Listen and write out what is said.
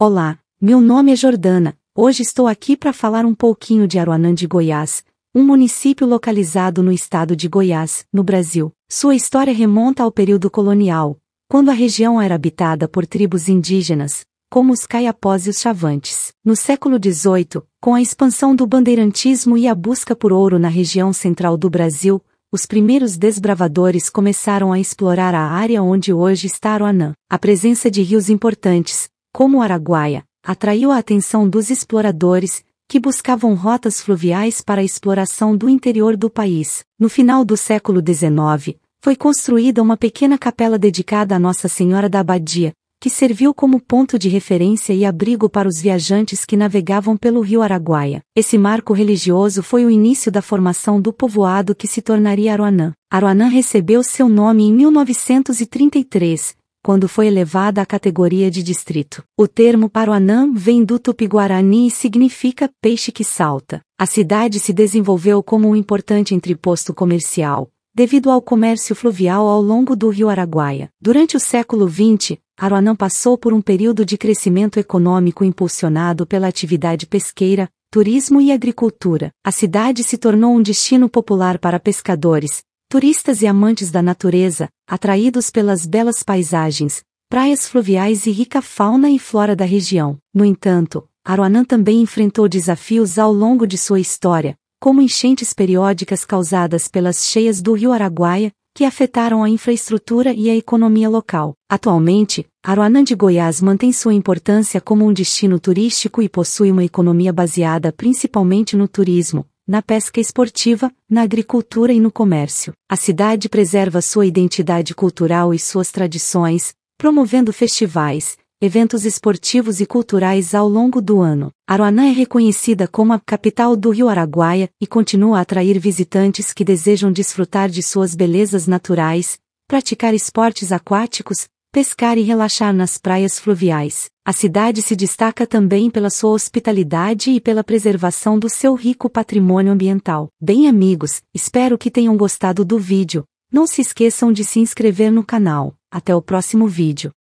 Olá, meu nome é Jordana. Hoje estou aqui para falar um pouquinho de Aruanã de Goiás, um município localizado no estado de Goiás, no Brasil. Sua história remonta ao período colonial, quando a região era habitada por tribos indígenas, como os caiapós e os chavantes. No século XVIII, com a expansão do bandeirantismo e a busca por ouro na região central do Brasil, os primeiros desbravadores começaram a explorar a área onde hoje está Aruanã. A presença de rios importantes, como Araguaia, atraiu a atenção dos exploradores, que buscavam rotas fluviais para a exploração do interior do país. No final do século XIX, foi construída uma pequena capela dedicada a Nossa Senhora da Abadia, que serviu como ponto de referência e abrigo para os viajantes que navegavam pelo rio Araguaia. Esse marco religioso foi o início da formação do povoado que se tornaria Aruanã. Aruanã recebeu seu nome em 1933, quando foi elevada à categoria de distrito. O termo Paruanã vem do tupi-guarani e significa peixe que salta. A cidade se desenvolveu como um importante entreposto comercial, devido ao comércio fluvial ao longo do rio Araguaia. Durante o século XX, Aruanã passou por um período de crescimento econômico impulsionado pela atividade pesqueira, turismo e agricultura. A cidade se tornou um destino popular para pescadores, Turistas e amantes da natureza, atraídos pelas belas paisagens, praias fluviais e rica fauna e flora da região. No entanto, Aruanã também enfrentou desafios ao longo de sua história, como enchentes periódicas causadas pelas cheias do rio Araguaia, que afetaram a infraestrutura e a economia local. Atualmente, Aruanã de Goiás mantém sua importância como um destino turístico e possui uma economia baseada principalmente no turismo, na pesca esportiva, na agricultura e no comércio. A cidade preserva sua identidade cultural e suas tradições, promovendo festivais, eventos esportivos e culturais ao longo do ano. Aruanã é reconhecida como a capital do Rio Araguaia e continua a atrair visitantes que desejam desfrutar de suas belezas naturais, praticar esportes aquáticos, pescar e relaxar nas praias fluviais. A cidade se destaca também pela sua hospitalidade e pela preservação do seu rico patrimônio ambiental. Bem, amigos, espero que tenham gostado do vídeo. Não se esqueçam de se inscrever no canal. Até o próximo vídeo.